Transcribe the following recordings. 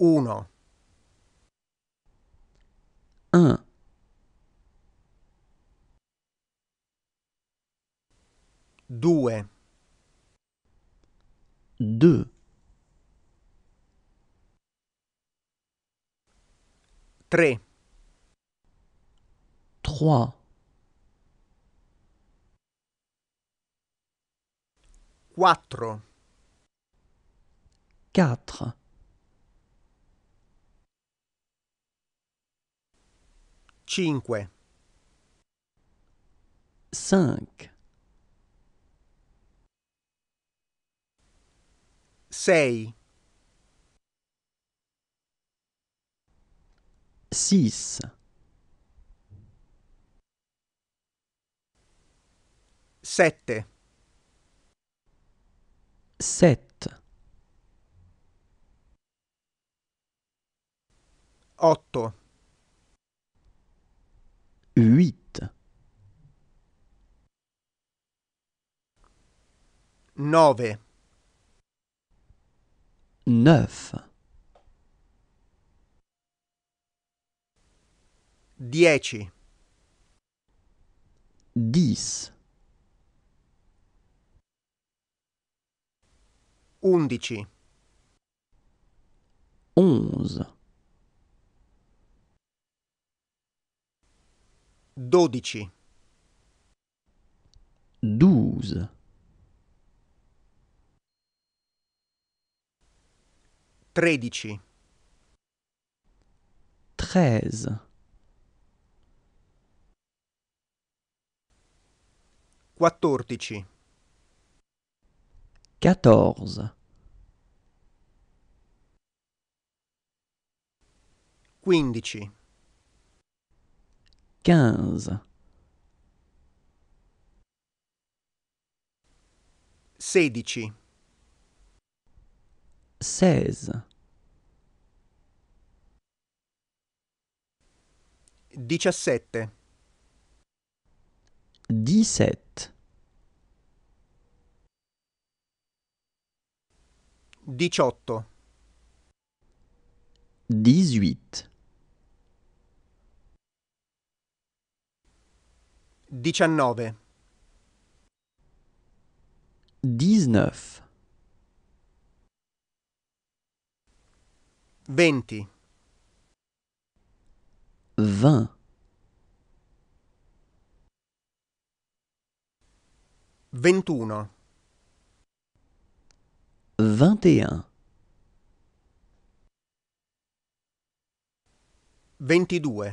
1 1 2 2 3 3 4 4 5 5 6 6 7 7 8 huit. Nove. Neuf. Dieci. Dix. Undici. Onze. dodici 12 tredici 13 quattordici 14 quindici quinze. Sedici. Seize. Diciassette. Diciassette. Diciotto. Dix-huit. 19 19 20 20 21 21 22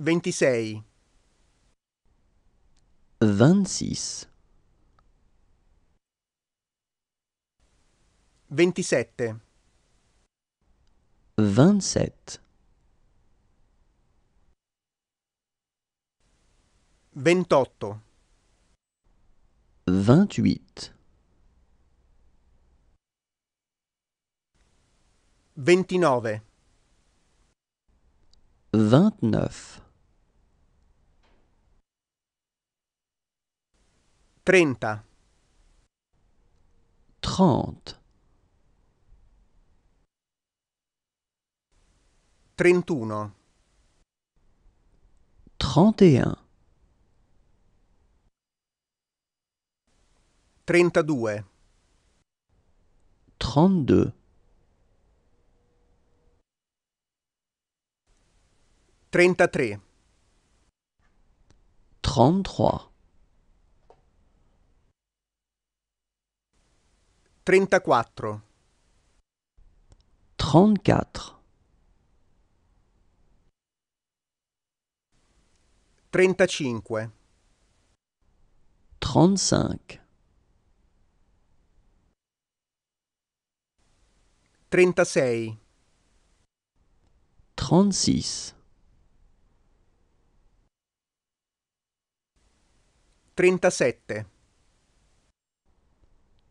26 26 27 27 28 28 29 29 Trenta. Trente. Trentuno. Trente et un. Trentadue. Trentdue. Trentatré. Trentatré. Trentaquattro. Trente-quatre. Trentacinque. Trente-cinq. Trentasei. Trentasette.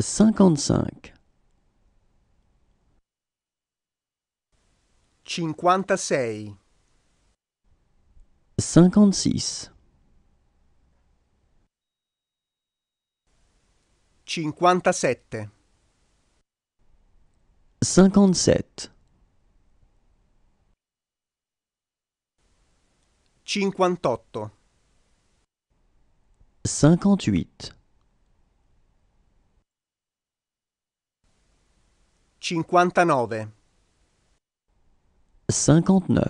55 56 56 57 57 58 58 59 59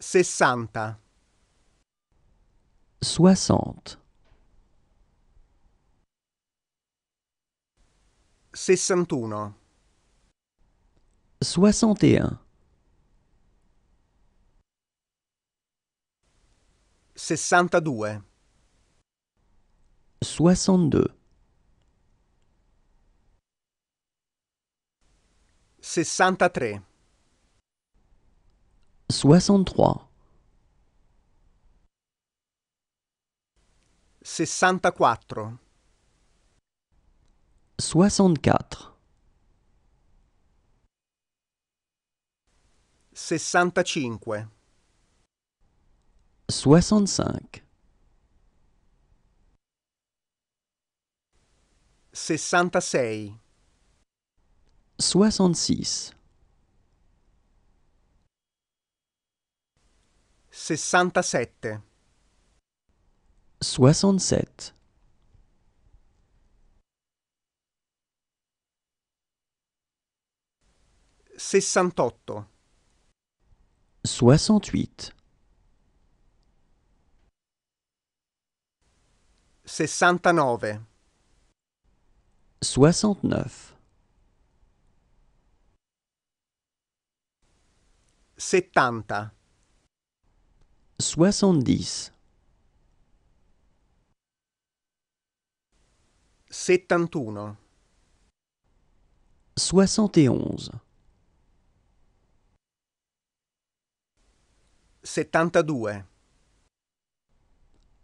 60 60 61 61 62 soixante-deux. Sessantatré. Soixante-trois. quatre, Soixante-quatre. Soixante-cinq. Sessantasei. Soixante-six. Sessantasette. Soixante-sept. Sessantotto. Soixante-huit. Sessantanove. 69 70 70 71 71 72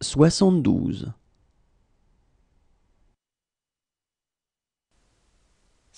72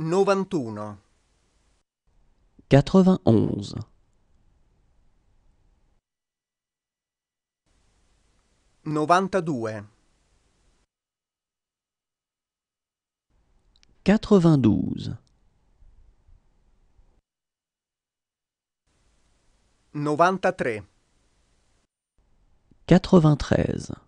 91 91 92 92 93 93